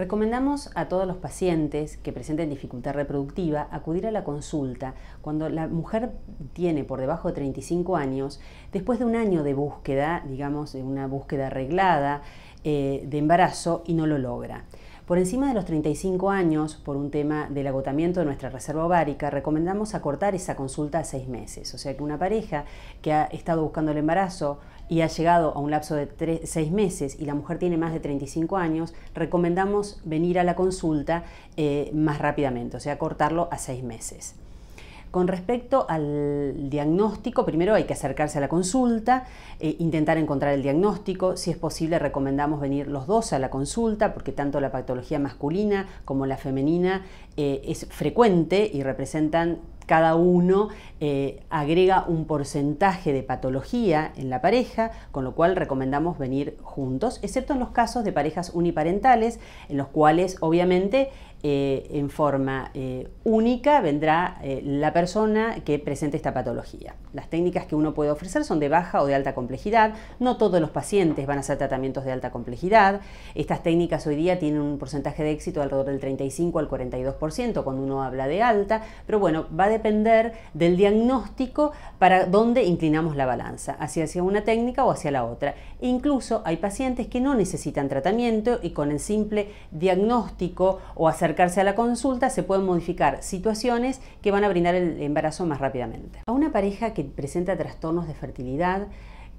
Recomendamos a todos los pacientes que presenten dificultad reproductiva acudir a la consulta cuando la mujer tiene por debajo de 35 años, después de un año de búsqueda, digamos, de una búsqueda arreglada eh, de embarazo y no lo logra. Por encima de los 35 años, por un tema del agotamiento de nuestra reserva ovárica, recomendamos acortar esa consulta a seis meses. O sea que una pareja que ha estado buscando el embarazo y ha llegado a un lapso de seis meses y la mujer tiene más de 35 años, recomendamos venir a la consulta eh, más rápidamente, o sea, cortarlo a seis meses. Con respecto al diagnóstico, primero hay que acercarse a la consulta, eh, intentar encontrar el diagnóstico. Si es posible, recomendamos venir los dos a la consulta, porque tanto la patología masculina como la femenina eh, es frecuente y representan cada uno eh, agrega un porcentaje de patología en la pareja, con lo cual recomendamos venir juntos, excepto en los casos de parejas uniparentales, en los cuales obviamente eh, en forma eh, única vendrá eh, la persona que presente esta patología. Las técnicas que uno puede ofrecer son de baja o de alta complejidad. No todos los pacientes van a hacer tratamientos de alta complejidad. Estas técnicas hoy día tienen un porcentaje de éxito alrededor del 35 al 42% cuando uno habla de alta, pero bueno, va a depender del diagnóstico para dónde inclinamos la balanza, hacia, una técnica o hacia la otra. incluso hay pacientes que no necesitan tratamiento y con el simple diagnóstico o hacer acercarse a la consulta se pueden modificar situaciones que van a brindar el embarazo más rápidamente. A una pareja que presenta trastornos de fertilidad,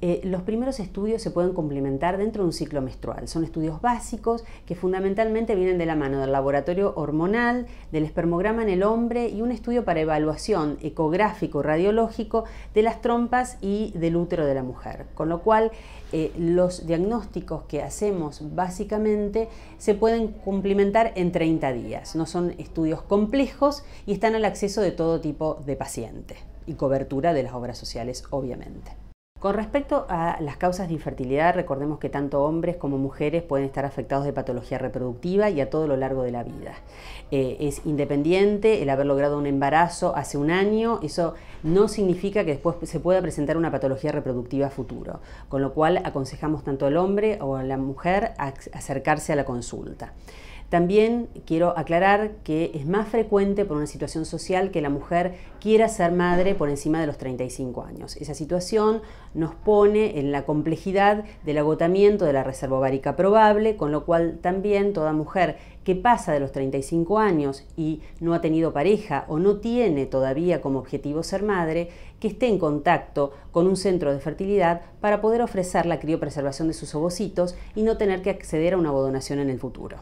eh, los primeros estudios se pueden complementar dentro de un ciclo menstrual. Son estudios básicos que fundamentalmente vienen de la mano del laboratorio hormonal, del espermograma en el hombre y un estudio para evaluación ecográfico radiológico de las trompas y del útero de la mujer. Con lo cual, eh, los diagnósticos que hacemos básicamente se pueden complementar en 30 días. No son estudios complejos y están al acceso de todo tipo de paciente y cobertura de las obras sociales, obviamente. Con respecto a las causas de infertilidad, recordemos que tanto hombres como mujeres pueden estar afectados de patología reproductiva y a todo lo largo de la vida. Eh, es independiente, el haber logrado un embarazo hace un año, eso no significa que después se pueda presentar una patología reproductiva a futuro, con lo cual aconsejamos tanto al hombre o a la mujer acercarse a la consulta. También quiero aclarar que es más frecuente por una situación social que la mujer quiera ser madre por encima de los 35 años. Esa situación nos pone en la complejidad del agotamiento de la reserva ovárica probable, con lo cual también toda mujer que pasa de los 35 años y no ha tenido pareja o no tiene todavía como objetivo ser madre, que esté en contacto con un centro de fertilidad para poder ofrecer la criopreservación de sus ovocitos y no tener que acceder a una abodonación en el futuro.